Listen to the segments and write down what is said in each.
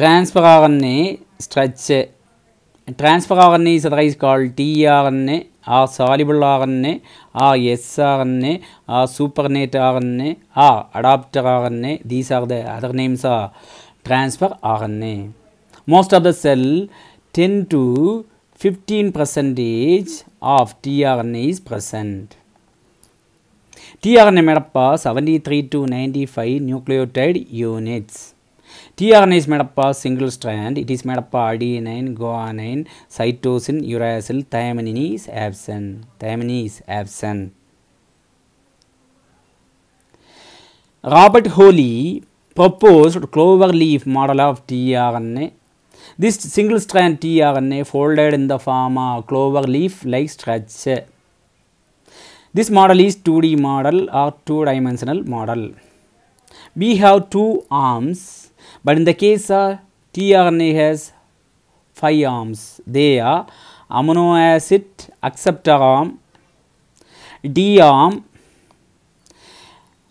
transfer RNA stretch transfer RNA is otherwise called tRNA or soluble RNA or sRNA or supernet RNA or adapter RNA these are the other names are transfer RNA most of the cell 10 to 15 percentage of tRNA is present tRNA made up of 73 to 95 nucleotide units tRNA is made up of single strand. It is made up of adenine, guanine, cytosine, uracil, thymine is absent. Thymine is absent. Robert Holley proposed clover leaf model of tRNA. This single strand tRNA folded in the form of clover leaf like structure. This model is 2D model or two dimensional model. We have two arms but in the case of tRNA has 5 arms. They are amino acid acceptor arm, D arm,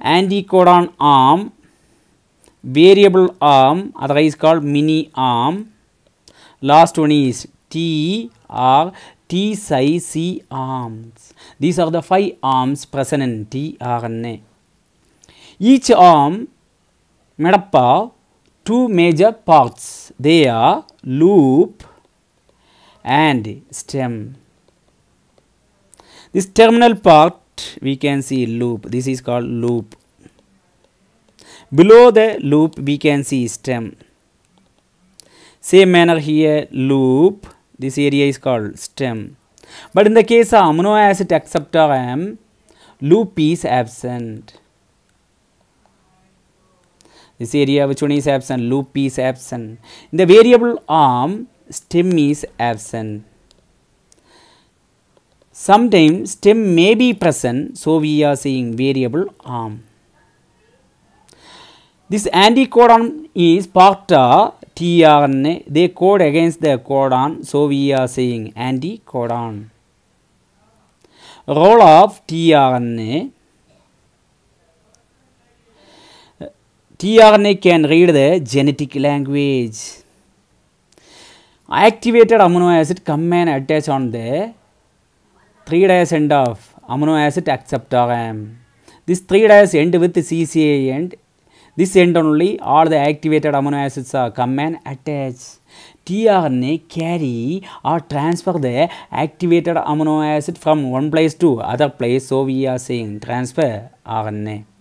anticodon arm, variable arm otherwise called mini arm. Last one is T or T psi C arms. These are the five arms present in tRNA. Each arm made up of two major parts. They are loop and stem. This terminal part we can see loop. This is called loop. Below the loop we can see stem. Same manner here loop. This area is called stem. But in the case of amino acid acceptor M, loop is absent. This area which one is absent? Loop is absent. In the variable arm, stem is absent. Sometimes stem may be present, so we are saying variable arm. This anticodon is part of tRNA, they code against the codon, so we are saying anticodon. Role of tRNA tRNA can read the genetic language. Activated amino acid come and attach on the 3-diase end of amino acid acceptor arm. This 3-diase end with CCA end. This end only all the activated amino acids are come and attach. tRNA carry or transfer the activated amino acid from one place to other place. So we are saying transfer RNA.